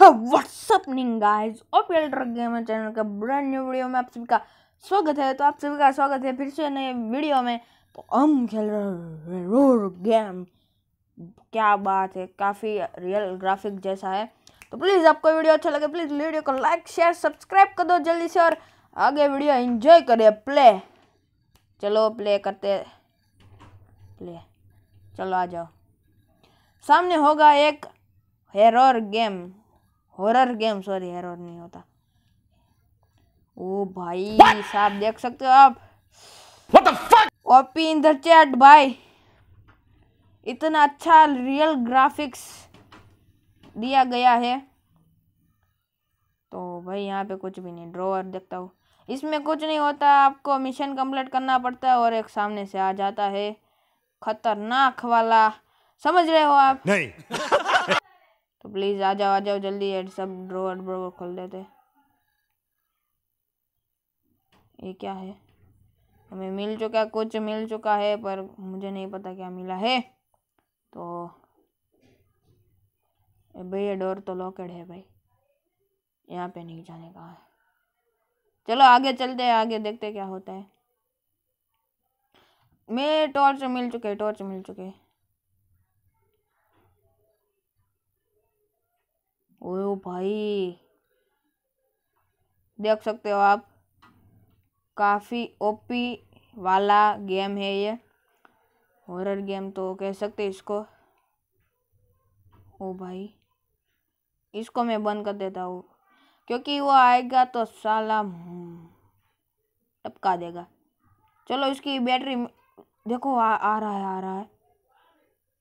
WhatsApp निंग guys official gamer channel का brand new video में आप सभी का स्वागत है तो आप सभी का स्वागत है फिर से नए वीडियो में तो हम खेल रहे रोर गेम क्या बात है काफ़ी रियल ग्राफिक जैसा है तो प्लीज़ आपको वीडियो अच्छा लगे प्लीज़ वीडियो को लाइक शेयर सब्सक्राइब कर दो जल्दी से और आगे वीडियो एंजॉय करिए प्ले चलो प्ले करते प्ले चलो आ जाओ सामने होगा एक horror game horror game sorry horror नहीं होता ओ भाई साहब देख सकते हो आप What the fuck? OP in the chat भाई इतना अच्छा रियल ग्राफिक्स दिया गया है तो भाई यहाँ पे कुछ भी नहीं ड्रॉवर देखता हूँ इसमें कुछ नहीं होता आपको मिशन कंप्लीट करना पड़ता है और एक सामने से आ जाता है खतरनाक वाला समझ रहे हो आप नहीं तो प्लीज़ आ जाओ आ जाओ जल्दी एड सब ड्रोवर ड्रोवर खोल देते ये क्या है हमें मिल चुका कुछ मिल चुका है पर मुझे नहीं पता क्या मिला है तो भाई ये डोर तो लॉकेड है भाई यहाँ पे नहीं जाने का है चलो आगे चलते हैं आगे देखते क्या होता है मैं टॉर्च मिल चुके टॉर्च मिल चुके हो भाई देख सकते हो आप काफ़ी ओपी वाला गेम है ये हॉरर गेम तो कह सकते इसको ओ भाई इसको मैं बंद कर देता हूँ क्योंकि वो आएगा तो साला टपका देगा चलो इसकी बैटरी देखो आ, आ रहा है आ रहा है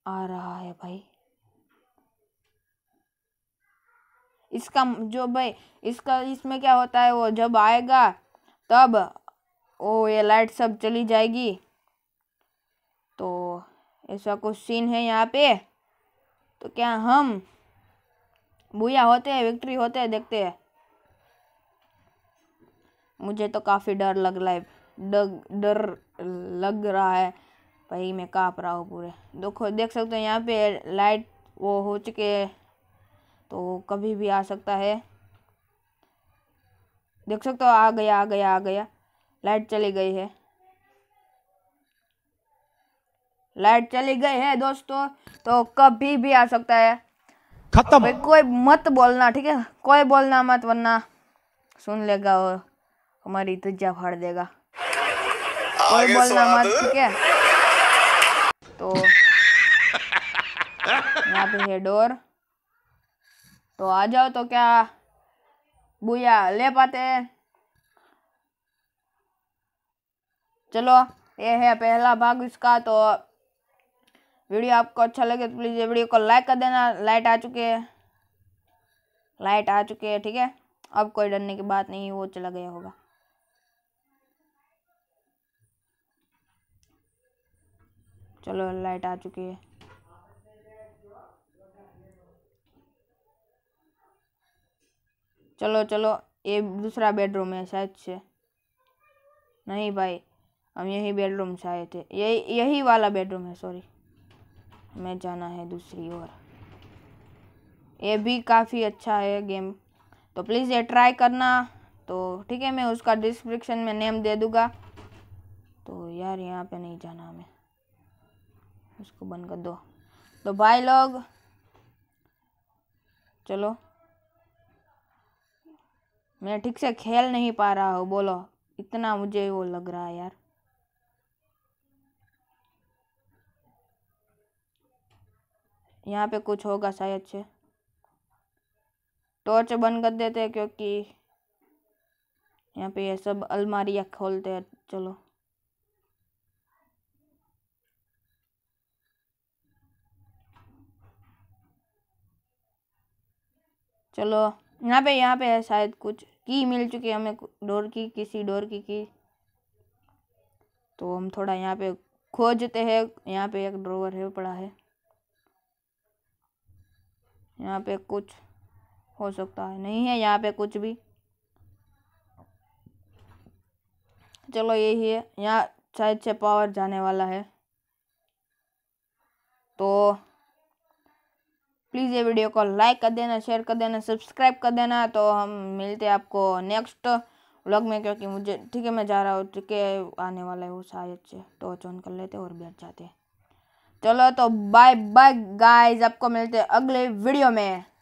आ रहा है भाई इसका जो भाई इसका इसमें क्या होता है वो जब आएगा तब ओ ये लाइट सब चली जाएगी तो ऐसा कुछ सीन है यहाँ पे तो क्या हम भूया होते हैं विक्ट्री होते हैं देखते हैं मुझे तो काफ़ी डर लग रहा है डर डर लग रहा है भाई मैं काँप रहा हूँ पूरे देखो देख सकते हो यहाँ पे लाइट वो हो चुके तो कभी भी आ सकता है देख सकते हो आ गया आ गया आ गया लाइट चली गई है लाइट चली गई है दोस्तों तो कभी भी आ सकता है खत्म कोई मत बोलना ठीक है कोई बोलना मत वरना सुन लेगा और हमारी तुझा फाड़ देगा कोई बोलना मत ठीक है तो यहाँ पे है डोर तो आ जाओ तो क्या बुया ले पाते हैं चलो ये है पहला भाग इसका तो वीडियो आपको अच्छा लगे तो प्लीज़ वीडियो को लाइक कर देना लाइट आ चुके है लाइट आ चुके है ठीक है अब कोई डरने की बात नहीं वो चला गया होगा चलो लाइट आ चुकी है चलो चलो ये दूसरा बेडरूम है शायद से नहीं भाई हम यही बेडरूम से आए थे यही यही वाला बेडरूम है सॉरी हमें जाना है दूसरी ओर ये भी काफ़ी अच्छा है गेम तो प्लीज़ ये ट्राई करना तो ठीक है मैं उसका डिस्क्रिप्शन में नेम दे दूँगा तो यार यहाँ पे नहीं जाना हमें उसको बंद कर दो तो भाई लोग चलो मैं ठीक से खेल नहीं पा रहा हूँ बोलो इतना मुझे वो लग रहा है यार यहाँ पे कुछ होगा शायद से टॉर्च बंद कर देते हैं क्योंकि यहाँ पे ये यह सब अलमारियाँ खोलते हैं चलो चलो यहाँ पे यहाँ पे है शायद कुछ की मिल चुकी है हमें डोर की किसी डोर की की तो हम थोड़ा यहाँ पे खोजते हैं यहाँ पे एक ड्रोवर है पड़ा है यहाँ पे कुछ हो सकता है नहीं है यहाँ पे कुछ भी चलो यही है यहाँ शायद से पावर जाने वाला है तो प्लीज़ ये वीडियो को लाइक कर देना शेयर कर देना सब्सक्राइब कर देना तो हम मिलते हैं आपको नेक्स्ट व्लॉग में क्योंकि मुझे ठीक है मैं जा रहा हूँ ठीक है आने वाला है वो शायद से तो ऑन कर लेते और बैठ जाते अच्छा चलो तो बाय बाय गाइज आपको मिलते अगले वीडियो में